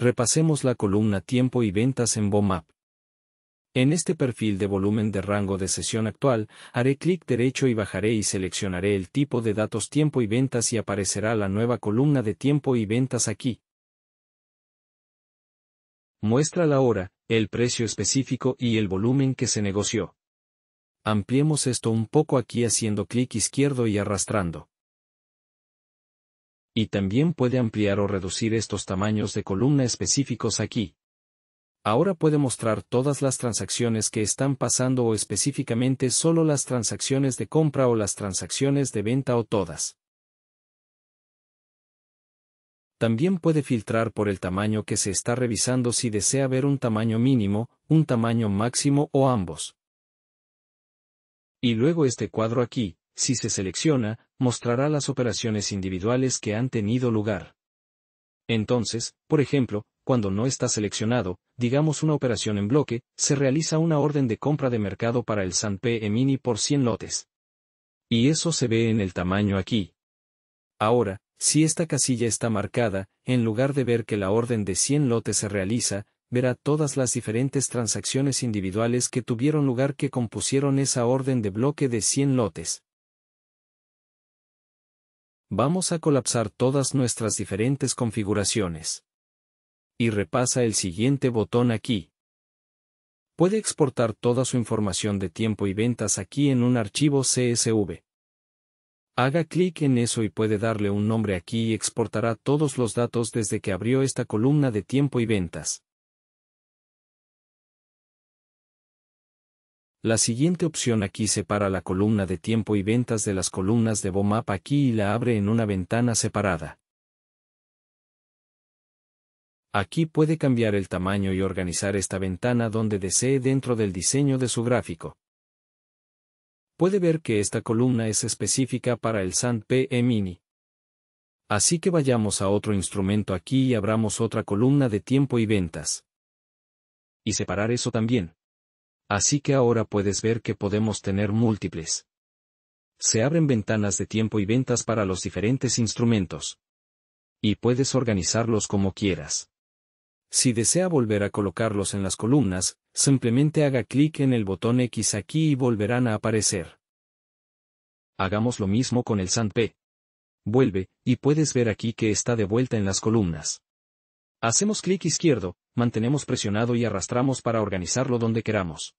Repasemos la columna Tiempo y ventas en BOMAP. En este perfil de volumen de rango de sesión actual, haré clic derecho y bajaré y seleccionaré el tipo de datos tiempo y ventas y aparecerá la nueva columna de tiempo y ventas aquí. Muestra la hora, el precio específico y el volumen que se negoció. Ampliemos esto un poco aquí haciendo clic izquierdo y arrastrando y también puede ampliar o reducir estos tamaños de columna específicos aquí. Ahora puede mostrar todas las transacciones que están pasando o específicamente solo las transacciones de compra o las transacciones de venta o todas. También puede filtrar por el tamaño que se está revisando si desea ver un tamaño mínimo, un tamaño máximo o ambos. Y luego este cuadro aquí, si se selecciona, mostrará las operaciones individuales que han tenido lugar. Entonces, por ejemplo, cuando no está seleccionado, digamos una operación en bloque, se realiza una orden de compra de mercado para el San e Mini por 100 lotes. Y eso se ve en el tamaño aquí. Ahora, si esta casilla está marcada, en lugar de ver que la orden de 100 lotes se realiza, verá todas las diferentes transacciones individuales que tuvieron lugar que compusieron esa orden de bloque de 100 lotes. Vamos a colapsar todas nuestras diferentes configuraciones. Y repasa el siguiente botón aquí. Puede exportar toda su información de tiempo y ventas aquí en un archivo CSV. Haga clic en eso y puede darle un nombre aquí y exportará todos los datos desde que abrió esta columna de tiempo y ventas. La siguiente opción aquí separa la columna de tiempo y ventas de las columnas de BOMAP aquí y la abre en una ventana separada. Aquí puede cambiar el tamaño y organizar esta ventana donde desee dentro del diseño de su gráfico. Puede ver que esta columna es específica para el SAND PE Mini. Así que vayamos a otro instrumento aquí y abramos otra columna de tiempo y ventas. Y separar eso también. Así que ahora puedes ver que podemos tener múltiples. Se abren ventanas de tiempo y ventas para los diferentes instrumentos. Y puedes organizarlos como quieras. Si desea volver a colocarlos en las columnas, simplemente haga clic en el botón X aquí y volverán a aparecer. Hagamos lo mismo con el P. Vuelve, y puedes ver aquí que está de vuelta en las columnas. Hacemos clic izquierdo, mantenemos presionado y arrastramos para organizarlo donde queramos.